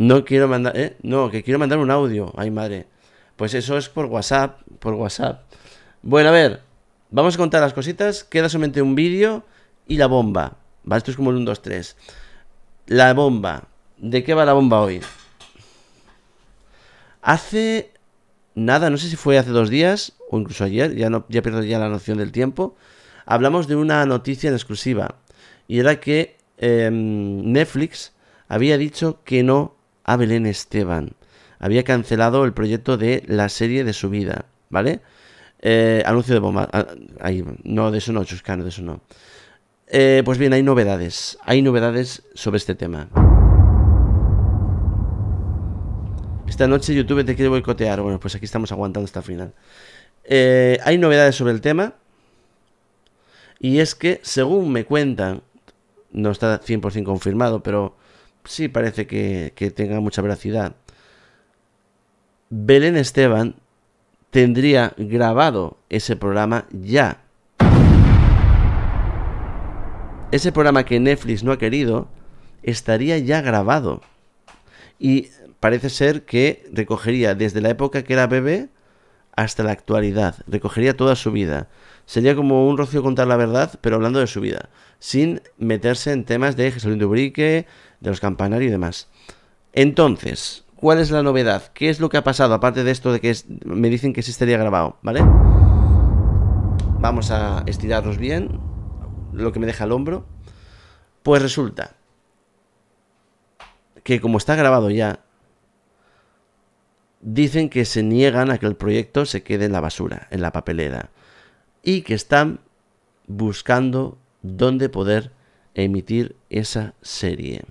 No quiero mandar, ¿eh? No, que quiero mandar un audio. Ay, madre. Pues eso es por WhatsApp, por WhatsApp. Bueno, a ver, vamos a contar las cositas. Queda solamente un vídeo y la bomba. ¿Vale? Esto es como el 1, 2, 3. La bomba. ¿De qué va la bomba hoy? Hace nada, no sé si fue hace dos días o incluso ayer, ya, no, ya pierdo ya la noción del tiempo, hablamos de una noticia en exclusiva. Y era que em, Netflix había dicho que no a Esteban. Había cancelado el proyecto de la serie de su vida, ¿vale? Eh, anuncio de bomba. Ah, no, de eso no, Chuscano, de eso no. Eh, pues bien, hay novedades. Hay novedades sobre este tema. Esta noche YouTube te quiere boicotear. Bueno, pues aquí estamos aguantando hasta el final. Eh, hay novedades sobre el tema. Y es que, según me cuentan, no está 100% confirmado, pero sí parece que, que tenga mucha veracidad. Belén Esteban tendría grabado ese programa ya. Ese programa que Netflix no ha querido estaría ya grabado. Y parece ser que recogería desde la época que era bebé hasta la actualidad, recogería toda su vida. Sería como un Rocío contar la verdad, pero hablando de su vida, sin meterse en temas de Jesús Dubrique, de los campanarios y demás. Entonces, ¿cuál es la novedad? ¿Qué es lo que ha pasado? Aparte de esto de que me dicen que sí estaría grabado, ¿vale? Vamos a estirarnos bien, lo que me deja el hombro. Pues resulta que como está grabado ya, dicen que se niegan a que el proyecto se quede en la basura, en la papelera y que están buscando dónde poder emitir esa serie.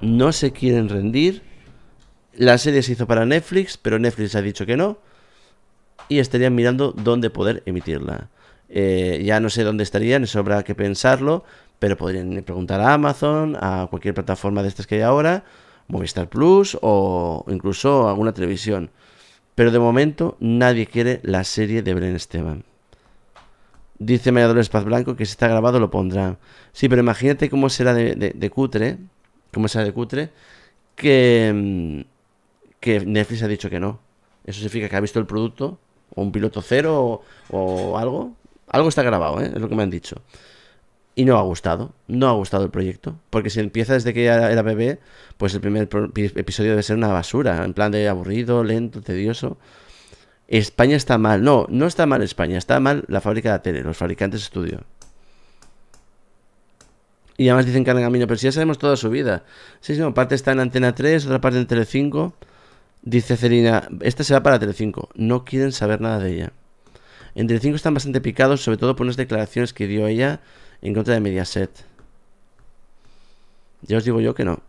No se quieren rendir. La serie se hizo para Netflix, pero Netflix ha dicho que no. Y estarían mirando dónde poder emitirla. Eh, ya no sé dónde estarían, eso habrá que pensarlo, pero podrían preguntar a Amazon, a cualquier plataforma de estas que hay ahora, Movistar Plus o incluso alguna televisión. Pero de momento nadie quiere la serie de Bren Esteban. Dice mediador Espaz Blanco que si está grabado lo pondrá. Sí, pero imagínate cómo será de, cutre, cómo será de cutre, mm, que, Netflix ha dicho que no. Eso significa que ha visto el producto, o un piloto cero, o, algo. Algo está grabado, ¿eh? es lo que me han dicho y no ha gustado, no ha gustado el proyecto, porque si empieza desde que ella era bebé, pues el primer episodio debe ser una basura, en plan de aburrido, lento, tedioso. España está mal, no, no está mal España, está mal la fábrica de tele, los fabricantes de estudio. Y además dicen que camino, pero si ya sabemos toda su vida. Sí, sí, no, parte está en Antena 3, otra parte en Telecinco. Dice Celina, esta se va para Telecinco, no quieren saber nada de ella. En Telecinco están bastante picados, sobre todo por unas declaraciones que dio ella en contra de Mediaset. Ya os digo yo que no.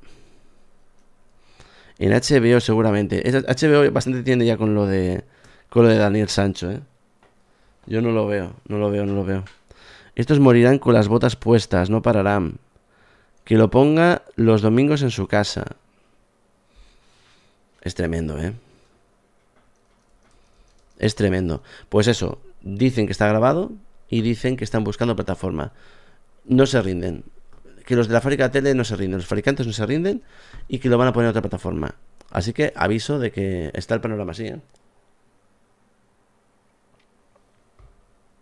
En HBO seguramente. HBO bastante tiene ya con lo de con lo de Daniel Sancho, ¿eh? Yo no lo veo, no lo veo, no lo veo. Estos morirán con las botas puestas, no pararán. Que lo ponga los domingos en su casa. Es tremendo, ¿eh? Es tremendo. Pues eso, dicen que está grabado y dicen que están buscando plataforma no se rinden. Que los de la fábrica de tele no se rinden, los fabricantes no se rinden y que lo van a poner en otra plataforma. Así que aviso de que está el panorama así. ¿eh?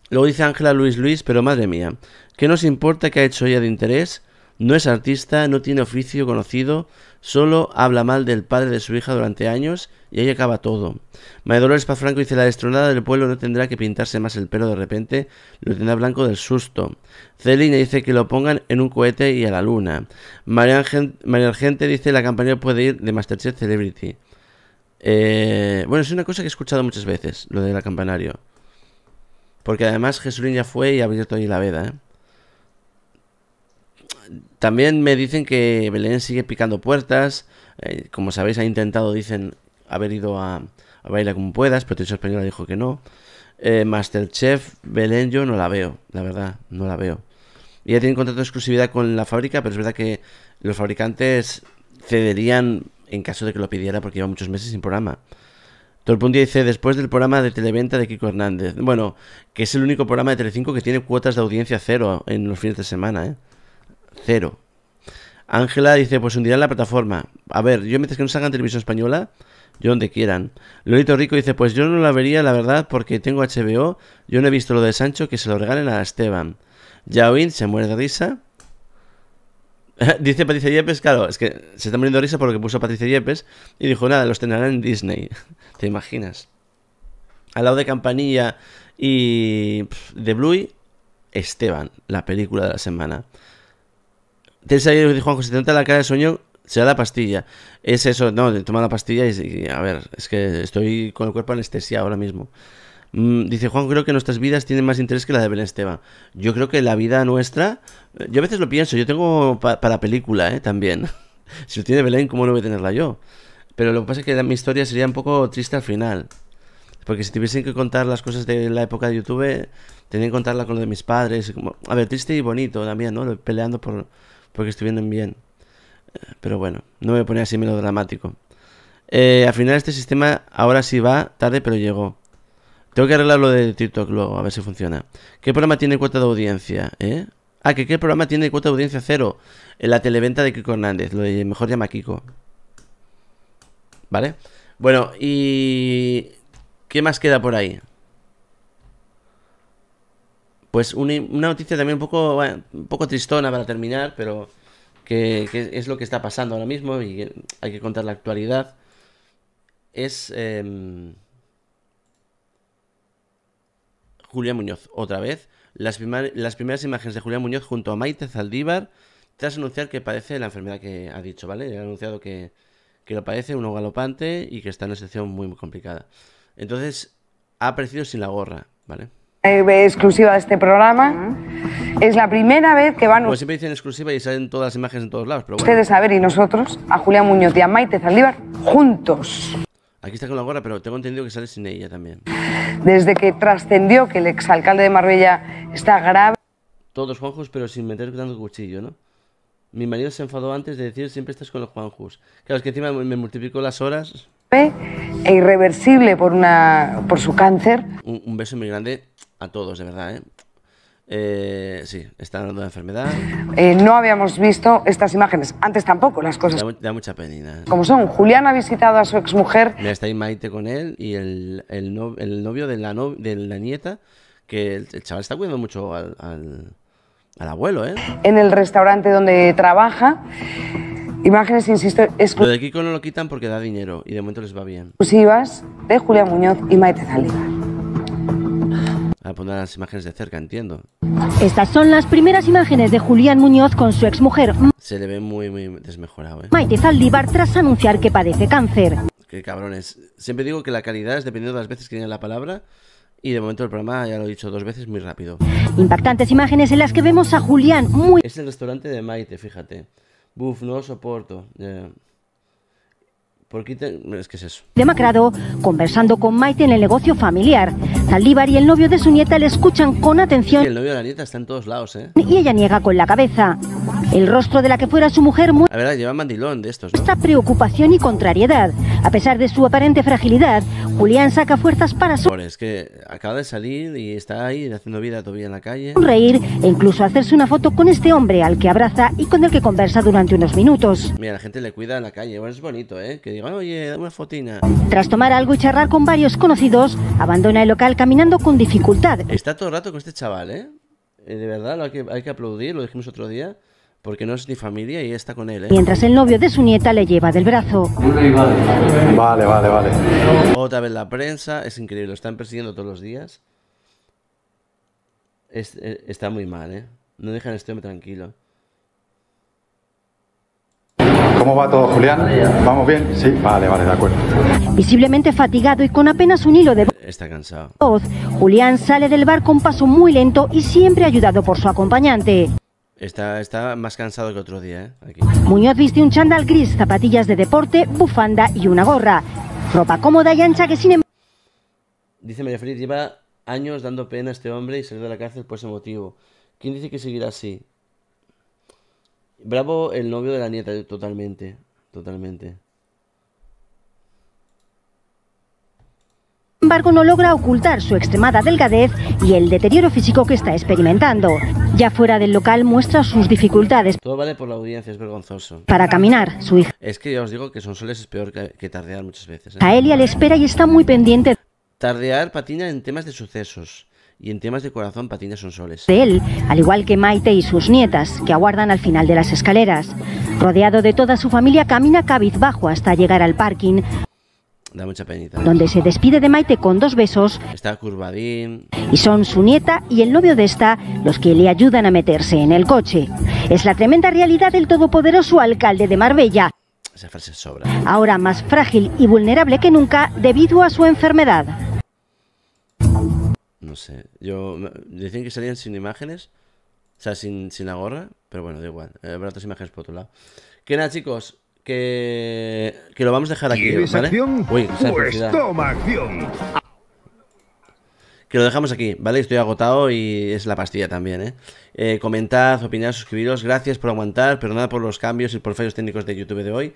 Luego dice Ángela Luis Luis, pero madre mía, ¿qué nos importa que ha hecho ella de interés no es artista, no tiene oficio conocido, solo habla mal del padre de su hija durante años y ahí acaba todo. María Dolores Paz Franco dice, la destronada del pueblo no tendrá que pintarse más el pelo de repente, lo tendrá blanco del susto. Celina dice que lo pongan en un cohete y a la luna. María, Argente dice, la campaña puede ir de Masterchef Celebrity. Eh, bueno, es una cosa que he escuchado muchas veces, lo de la campanario. Porque además Jesulín ya fue y ha abierto ahí la veda, ¿eh? También me dicen que Belén sigue picando puertas. Eh, como sabéis, ha intentado, dicen, haber ido a, bailar como puedas, pero español Española dijo que no. Eh, Masterchef, Belén, yo no la veo, la verdad, no la veo. Y ya tiene contrato de exclusividad con la fábrica, pero es verdad que los fabricantes cederían en caso de que lo pidiera porque lleva muchos meses sin programa. Torpundia dice, después del programa de televenta de Kiko Hernández. Bueno, que es el único programa de Telecinco que tiene cuotas de audiencia cero en los fines de semana, ¿eh? Cero. Ángela dice, pues hundirán la plataforma. A ver, yo mientras que no salgan televisión española, yo donde quieran. Lolito Rico dice, pues yo no la vería, la verdad, porque tengo HBO, yo no he visto lo de Sancho, que se lo regalen a Esteban. Yaoin se muere de risa. dice Patricia Yepes, claro, es que se está muriendo de risa porque lo que puso Patricia Yepes y dijo, nada, los tendrán en Disney. ¿Te imaginas? Al lado de Campanilla y de Bluey, Esteban, la película de la semana dijo Juanjo, si te la cara de sueño, da la pastilla. Es eso, no, toma la pastilla y, a ver, es que estoy con el cuerpo anestesiado ahora mismo. Mm, dice Juan, creo que nuestras vidas tienen más interés que la de Belén Esteban. Yo creo que la vida nuestra, eh, yo a veces lo pienso, yo tengo para para película ¿eh? también. si lo tiene Belén, ¿cómo no voy a tenerla yo? Pero lo que pasa es que mi historia sería un poco triste al final. Porque si tuviesen que contar las cosas de la época de YouTube, tenían que contarla con lo de mis padres. Como, a ver, triste y bonito también, ¿no? Peleando por, porque viendo bien. Eh, pero bueno, no me pone así melodramático. Eh, al final este sistema ahora sí va tarde, pero llegó. Tengo que arreglar lo de TikTok luego, a ver si funciona. ¿Qué programa tiene cuota de audiencia? Eh? Ah, que qué programa tiene cuota de audiencia cero. la televenta de Kiko Hernández, lo de mejor llama Kiko. ¿Vale? Bueno, y... ¿Qué más queda por ahí? Pues una, noticia también un poco, un poco tristona para terminar, pero que, es lo que está pasando ahora mismo y hay que contar la actualidad. Es em, Julia Muñoz, otra vez. Las, las primeras imágenes de Julia Muñoz junto a Maite Zaldívar tras anunciar que padece la enfermedad que ha dicho, ¿vale? Ha anunciado que, que lo padece, uno galopante y que está en una situación muy complicada. Entonces, ha aparecido sin la gorra, ¿vale? Eh, exclusiva de este programa. Es la primera vez que van... Pues siempre dicen exclusiva y salen todas las imágenes en todos lados, pero bueno. Ustedes a ver y nosotros, a Julia Muñoz y a Maite Zaldívar, juntos. Aquí está con la gorra, pero tengo entendido que sale sin ella también. Desde que trascendió que el exalcalde de Marbella está grave... Todos Juanjos, pero sin meter tanto cuchillo, ¿no? Mi marido se enfadó antes de decir siempre estás con los Juanjos. Claro, es que encima me multiplicó las horas e irreversible por, una, por su cáncer. Un, beso muy grande a todos, de verdad. ¿eh? Eh, sí, está hablando de enfermedad. Eh, no habíamos visto estas imágenes. Antes tampoco, las cosas. Da, mucha pena Como son, Julián ha visitado a su exmujer. está ahí Maite con él y el, novio de la, nieta, que el, chaval está cuidando mucho al, abuelo, En el restaurante donde trabaja. Imágenes, insisto, exclusivas. Lo de Kiko no lo quitan porque da dinero y de momento les va bien. Exclusivas de Julián Muñoz y Maite Zaldívar. A poner las imágenes de cerca, entiendo. Estas son las primeras imágenes de Julián Muñoz con su exmujer. Se le ve muy, muy desmejorado, ¿eh? Maite Zaldívar tras anunciar que padece cáncer. Qué cabrones. Siempre digo que la calidad es dependiendo de las veces que tiene la palabra. Y de momento el programa, ya lo he dicho dos veces, muy rápido. Impactantes imágenes en las que vemos a Julián muy... Es el restaurante de Maite, fíjate. Buf, no lo soporto. ¿Por qué...? te... es que es eso. Demacrado, conversando con Maite en el negocio familiar. Zaldívar y el novio de su nieta le escuchan con atención. el novio de la nieta está en todos lados, ¿eh? Y ella niega con la cabeza. El rostro de la que fuera su mujer muestra. La lleva mandilón de estos, ¿no? Esta preocupación y contrariedad. A pesar de su aparente fragilidad, Julián saca fuerzas para su... Es que acaba de salir y está ahí haciendo vida todavía en la calle. Reír e incluso hacerse una foto con este hombre al que abraza y con el que conversa durante unos minutos. Mira, la gente le cuida en la calle, es bonito, ¿eh? Que diga, oye, da una fotina. Tras tomar algo y charlar con varios conocidos, abandona el local caminando con dificultad. Está todo el rato con este chaval, ¿eh? eh de verdad, lo que, hay que aplaudir, lo dijimos otro día porque no es ni familia y está con él. ¿eh? Mientras el novio de su nieta le lleva del brazo. Vale, vale, vale. Otra vez la prensa, es increíble, lo están persiguiendo todos los días. Eh, está muy mal, ¿eh? No dejan este tranquilo. ¿Cómo va todo, Julián? ¿Vamos bien? Sí, vale, vale, de acuerdo. Visiblemente fatigado y con apenas un hilo de Está cansado. Julián sale del bar con paso muy lento y siempre ayudado por su acompañante. Está, más cansado que otro día, ¿eh? Muñoz viste un chándal gris, zapatillas de deporte, bufanda y una gorra. Ropa cómoda y ancha que sin em- Dice María Félix, lleva años dando pena a este hombre y salió de la cárcel por ese motivo. ¿Quién dice que seguirá así? Bravo el novio de la nieta, totalmente, totalmente. Sin embargo, no logra ocultar su extremada delgadez y el deterioro físico que está experimentando. Ya fuera del local muestra sus dificultades. Todo vale por la audiencia, es vergonzoso. Para caminar, su hija. Es que ya os digo que son soles es peor que, tardear muchas veces. ¿eh? A Elia le espera y está muy pendiente. Tardear patina en temas de sucesos y en temas de corazón patina son soles. De él, al igual que Maite y sus nietas, que aguardan al final de las escaleras. Rodeado de toda su familia, camina cabizbajo hasta llegar al parking mucha Donde se despide de Maite con dos besos. Está curvadín. Y son su nieta y el novio de esta los que le ayudan a meterse en el coche. Es la tremenda realidad del todopoderoso alcalde de Marbella. Esa frase sobra. Ahora más frágil y vulnerable que nunca debido a su enfermedad. No sé. Yo decían que salían sin imágenes. O sea, sin, sin la gorra. Pero bueno, da igual. Eh, habrá otras imágenes por otro lado. Que nada, chicos que, lo vamos a dejar aquí. ¿vale? Uy, pues toma Que lo dejamos aquí, ¿vale? Estoy agotado y es la pastilla también, ¿eh? ¿eh? comentad, opinad, suscribiros. Gracias por aguantar, Pero nada por los cambios y por fallos técnicos de YouTube de hoy.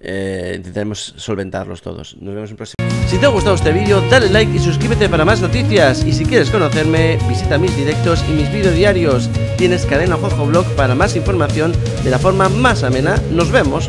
Eh, intentaremos solventarlos todos. Nos vemos en el próximo. Si te ha gustado este vídeo, dale like y suscríbete para más noticias. Y si quieres conocerme, visita mis directos y mis vídeos diarios. Tienes cadena Jojo Blog para más información de la forma más amena. Nos vemos.